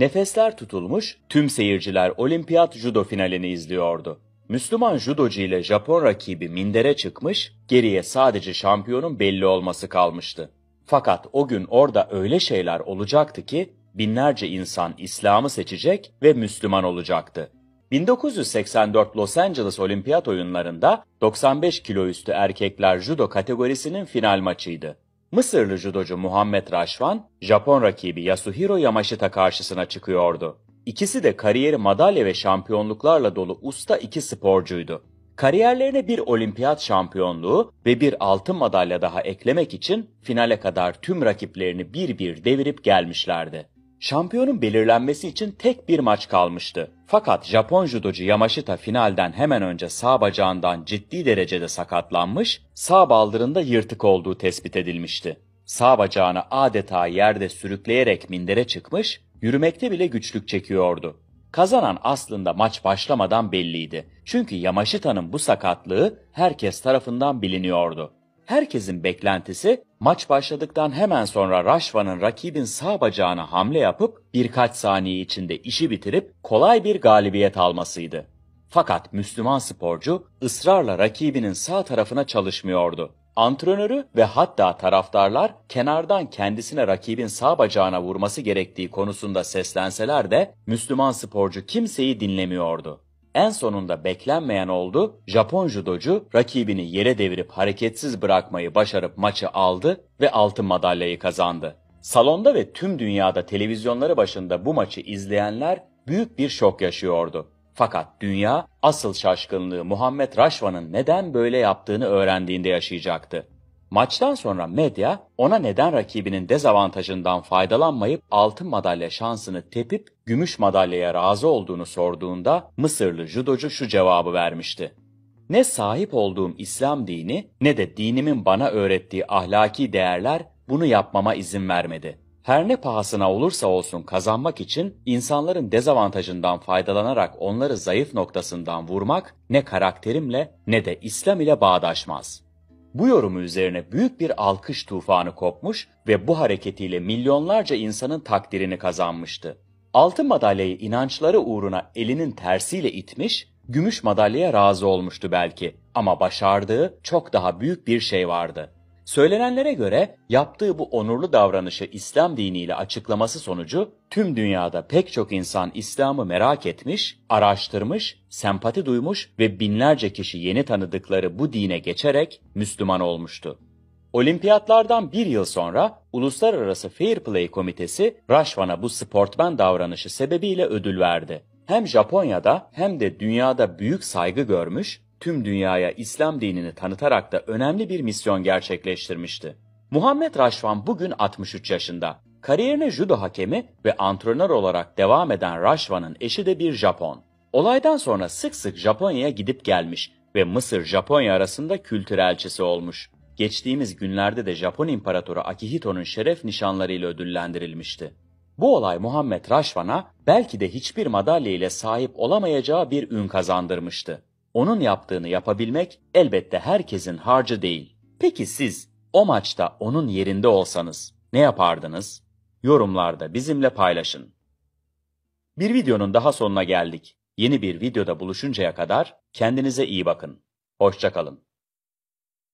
Nefesler tutulmuş, tüm seyirciler olimpiyat judo finalini izliyordu. Müslüman judocu ile Japon rakibi mindere çıkmış, geriye sadece şampiyonun belli olması kalmıştı. Fakat o gün orada öyle şeyler olacaktı ki binlerce insan İslam'ı seçecek ve Müslüman olacaktı. 1984 Los Angeles Olimpiyat oyunlarında 95 kilo üstü erkekler judo kategorisinin final maçıydı. Mısırlı judocu Muhammed Raşvan, Japon rakibi Yasuhiro Yamashita karşısına çıkıyordu. İkisi de kariyeri madalya ve şampiyonluklarla dolu usta iki sporcuydu. Kariyerlerine bir olimpiyat şampiyonluğu ve bir altın madalya daha eklemek için finale kadar tüm rakiplerini bir bir devirip gelmişlerdi. Şampiyonun belirlenmesi için tek bir maç kalmıştı. Fakat Japon judocu Yamashita finalden hemen önce sağ bacağından ciddi derecede sakatlanmış, sağ baldırında yırtık olduğu tespit edilmişti. Sağ bacağını adeta yerde sürükleyerek mindere çıkmış, yürümekte bile güçlük çekiyordu. Kazanan aslında maç başlamadan belliydi. Çünkü Yamashita'nın bu sakatlığı herkes tarafından biliniyordu. Herkesin beklentisi maç başladıktan hemen sonra Raşva'nın rakibin sağ bacağına hamle yapıp birkaç saniye içinde işi bitirip kolay bir galibiyet almasıydı. Fakat Müslüman sporcu ısrarla rakibinin sağ tarafına çalışmıyordu. Antrenörü ve hatta taraftarlar kenardan kendisine rakibin sağ bacağına vurması gerektiği konusunda seslenseler de Müslüman sporcu kimseyi dinlemiyordu. En sonunda beklenmeyen oldu. Japon judocu rakibini yere devirip hareketsiz bırakmayı başarıp maçı aldı ve altın madalyayı kazandı. Salonda ve tüm dünyada televizyonları başında bu maçı izleyenler büyük bir şok yaşıyordu. Fakat dünya asıl şaşkınlığı Muhammed Raşvan'ın neden böyle yaptığını öğrendiğinde yaşayacaktı. Maçtan sonra medya ona neden rakibinin dezavantajından faydalanmayıp altın madalya şansını tepip gümüş madalyaya razı olduğunu sorduğunda Mısırlı judocu şu cevabı vermişti. Ne sahip olduğum İslam dini ne de dinimin bana öğrettiği ahlaki değerler bunu yapmama izin vermedi. Her ne pahasına olursa olsun kazanmak için insanların dezavantajından faydalanarak onları zayıf noktasından vurmak ne karakterimle ne de İslam ile bağdaşmaz.'' Bu yorumu üzerine büyük bir alkış tufanı kopmuş ve bu hareketiyle milyonlarca insanın takdirini kazanmıştı. Altın madalyayı inançları uğruna elinin tersiyle itmiş, gümüş madalyaya razı olmuştu belki ama başardığı çok daha büyük bir şey vardı. Söylenenlere göre yaptığı bu onurlu davranışı İslam diniyle açıklaması sonucu tüm dünyada pek çok insan İslam'ı merak etmiş, araştırmış, sempati duymuş ve binlerce kişi yeni tanıdıkları bu dine geçerek Müslüman olmuştu. Olimpiyatlardan bir yıl sonra Uluslararası Fair Play Komitesi Raşvan'a bu sportmen davranışı sebebiyle ödül verdi. Hem Japonya'da hem de dünyada büyük saygı görmüş, tüm dünyaya İslam dinini tanıtarak da önemli bir misyon gerçekleştirmişti. Muhammed Raşvan bugün 63 yaşında. Kariyerine judo hakemi ve antrenör olarak devam eden Raşvan'ın eşi de bir Japon. Olaydan sonra sık sık Japonya'ya gidip gelmiş ve Mısır-Japonya arasında kültür elçisi olmuş. Geçtiğimiz günlerde de Japon İmparatoru Akihito'nun şeref nişanlarıyla ödüllendirilmişti. Bu olay Muhammed Raşvan'a belki de hiçbir madalya ile sahip olamayacağı bir ün kazandırmıştı. Onun yaptığını yapabilmek elbette herkesin harcı değil. Peki siz o maçta onun yerinde olsanız ne yapardınız? Yorumlarda bizimle paylaşın. Bir videonun daha sonuna geldik. Yeni bir videoda buluşuncaya kadar kendinize iyi bakın. Hoşçakalın.